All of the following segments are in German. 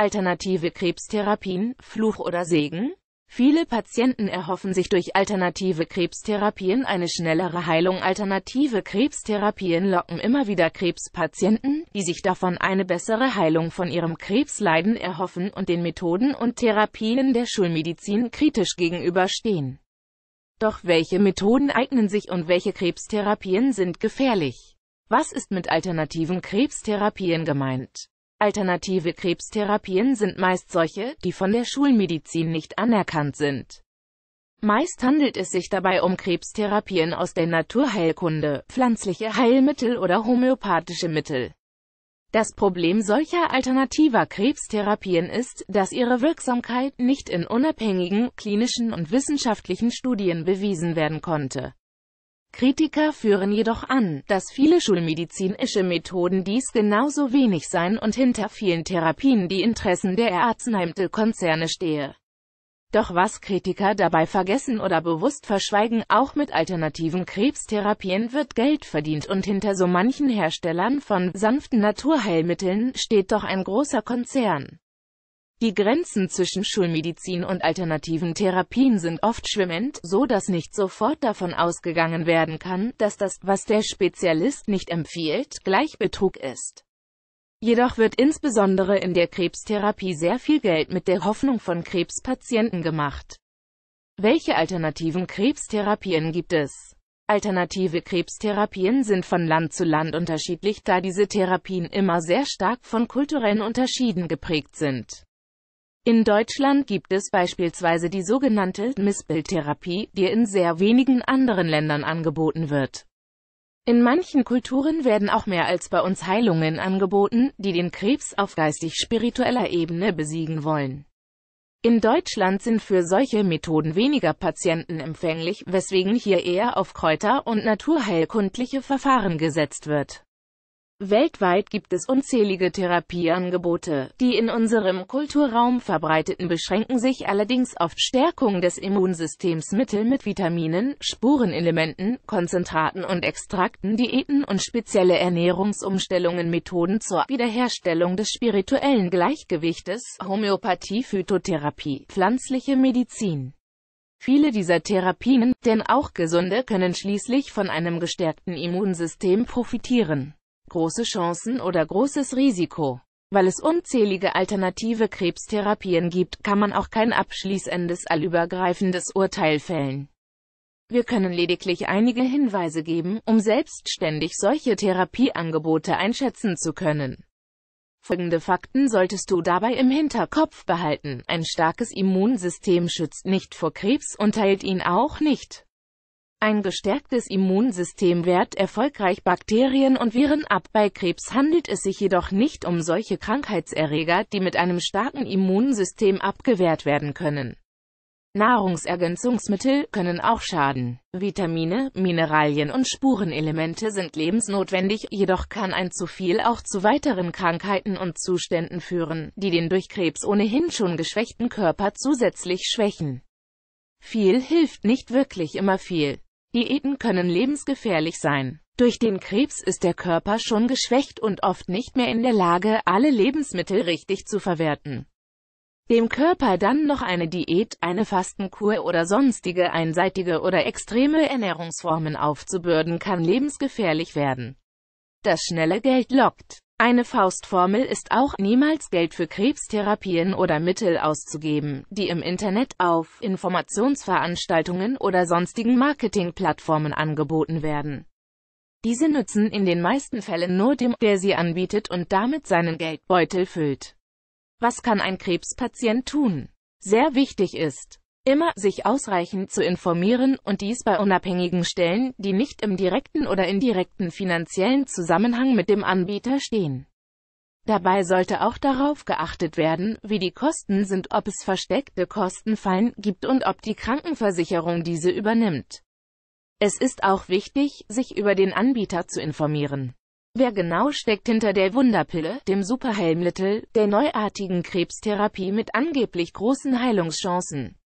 Alternative Krebstherapien, Fluch oder Segen? Viele Patienten erhoffen sich durch alternative Krebstherapien eine schnellere Heilung. Alternative Krebstherapien locken immer wieder Krebspatienten, die sich davon eine bessere Heilung von ihrem Krebsleiden erhoffen und den Methoden und Therapien der Schulmedizin kritisch gegenüberstehen. Doch welche Methoden eignen sich und welche Krebstherapien sind gefährlich? Was ist mit alternativen Krebstherapien gemeint? Alternative Krebstherapien sind meist solche, die von der Schulmedizin nicht anerkannt sind. Meist handelt es sich dabei um Krebstherapien aus der Naturheilkunde, pflanzliche Heilmittel oder homöopathische Mittel. Das Problem solcher alternativer Krebstherapien ist, dass ihre Wirksamkeit nicht in unabhängigen, klinischen und wissenschaftlichen Studien bewiesen werden konnte. Kritiker führen jedoch an, dass viele schulmedizinische Methoden dies genauso wenig seien und hinter vielen Therapien die Interessen der Arzneimittelkonzerne stehe. Doch was Kritiker dabei vergessen oder bewusst verschweigen, auch mit alternativen Krebstherapien wird Geld verdient und hinter so manchen Herstellern von sanften Naturheilmitteln steht doch ein großer Konzern. Die Grenzen zwischen Schulmedizin und alternativen Therapien sind oft schwimmend, so dass nicht sofort davon ausgegangen werden kann, dass das, was der Spezialist nicht empfiehlt, gleich Betrug ist. Jedoch wird insbesondere in der Krebstherapie sehr viel Geld mit der Hoffnung von Krebspatienten gemacht. Welche alternativen Krebstherapien gibt es? Alternative Krebstherapien sind von Land zu Land unterschiedlich, da diese Therapien immer sehr stark von kulturellen Unterschieden geprägt sind. In Deutschland gibt es beispielsweise die sogenannte Missbildtherapie, die in sehr wenigen anderen Ländern angeboten wird. In manchen Kulturen werden auch mehr als bei uns Heilungen angeboten, die den Krebs auf geistig-spiritueller Ebene besiegen wollen. In Deutschland sind für solche Methoden weniger Patienten empfänglich, weswegen hier eher auf Kräuter und naturheilkundliche Verfahren gesetzt wird. Weltweit gibt es unzählige Therapieangebote. Die in unserem Kulturraum verbreiteten beschränken sich allerdings auf Stärkung des Immunsystems Mittel mit Vitaminen, Spurenelementen, Konzentraten und Extrakten, Diäten und spezielle Ernährungsumstellungen, Methoden zur Wiederherstellung des spirituellen Gleichgewichtes, Homöopathie, Phytotherapie, pflanzliche Medizin. Viele dieser Therapien, denn auch Gesunde können schließlich von einem gestärkten Immunsystem profitieren große Chancen oder großes Risiko. Weil es unzählige alternative Krebstherapien gibt, kann man auch kein abschließendes allübergreifendes Urteil fällen. Wir können lediglich einige Hinweise geben, um selbstständig solche Therapieangebote einschätzen zu können. Folgende Fakten solltest du dabei im Hinterkopf behalten. Ein starkes Immunsystem schützt nicht vor Krebs und heilt ihn auch nicht. Ein gestärktes Immunsystem wehrt erfolgreich Bakterien und Viren ab. Bei Krebs handelt es sich jedoch nicht um solche Krankheitserreger, die mit einem starken Immunsystem abgewehrt werden können. Nahrungsergänzungsmittel können auch schaden. Vitamine, Mineralien und Spurenelemente sind lebensnotwendig, jedoch kann ein zu viel auch zu weiteren Krankheiten und Zuständen führen, die den durch Krebs ohnehin schon geschwächten Körper zusätzlich schwächen. Viel hilft nicht wirklich immer viel. Diäten können lebensgefährlich sein. Durch den Krebs ist der Körper schon geschwächt und oft nicht mehr in der Lage, alle Lebensmittel richtig zu verwerten. Dem Körper dann noch eine Diät, eine Fastenkur oder sonstige einseitige oder extreme Ernährungsformen aufzubürden kann lebensgefährlich werden. Das schnelle Geld lockt. Eine Faustformel ist auch, niemals Geld für Krebstherapien oder Mittel auszugeben, die im Internet, auf Informationsveranstaltungen oder sonstigen Marketingplattformen angeboten werden. Diese nützen in den meisten Fällen nur dem, der sie anbietet und damit seinen Geldbeutel füllt. Was kann ein Krebspatient tun? Sehr wichtig ist, immer, sich ausreichend zu informieren, und dies bei unabhängigen Stellen, die nicht im direkten oder indirekten finanziellen Zusammenhang mit dem Anbieter stehen. Dabei sollte auch darauf geachtet werden, wie die Kosten sind, ob es versteckte Kostenfallen gibt und ob die Krankenversicherung diese übernimmt. Es ist auch wichtig, sich über den Anbieter zu informieren. Wer genau steckt hinter der Wunderpille, dem Superheilmittel, der neuartigen Krebstherapie mit angeblich großen Heilungschancen?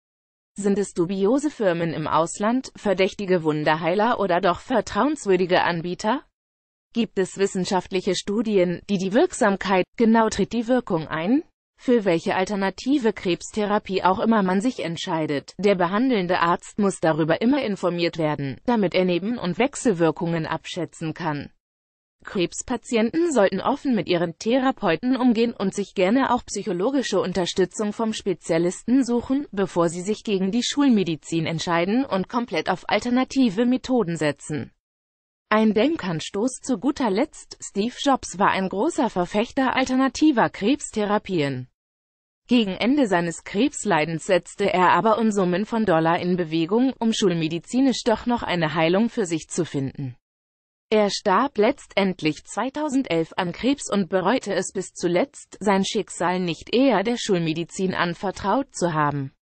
Sind es dubiose Firmen im Ausland, verdächtige Wunderheiler oder doch vertrauenswürdige Anbieter? Gibt es wissenschaftliche Studien, die die Wirksamkeit, genau tritt die Wirkung ein? Für welche alternative Krebstherapie auch immer man sich entscheidet, der behandelnde Arzt muss darüber immer informiert werden, damit er Neben- und Wechselwirkungen abschätzen kann. Krebspatienten sollten offen mit ihren Therapeuten umgehen und sich gerne auch psychologische Unterstützung vom Spezialisten suchen, bevor sie sich gegen die Schulmedizin entscheiden und komplett auf alternative Methoden setzen. Ein Denkanstoß zu guter Letzt, Steve Jobs war ein großer Verfechter alternativer Krebstherapien. Gegen Ende seines Krebsleidens setzte er aber Unsummen von Dollar in Bewegung, um schulmedizinisch doch noch eine Heilung für sich zu finden. Er starb letztendlich 2011 an Krebs und bereute es bis zuletzt, sein Schicksal nicht eher der Schulmedizin anvertraut zu haben.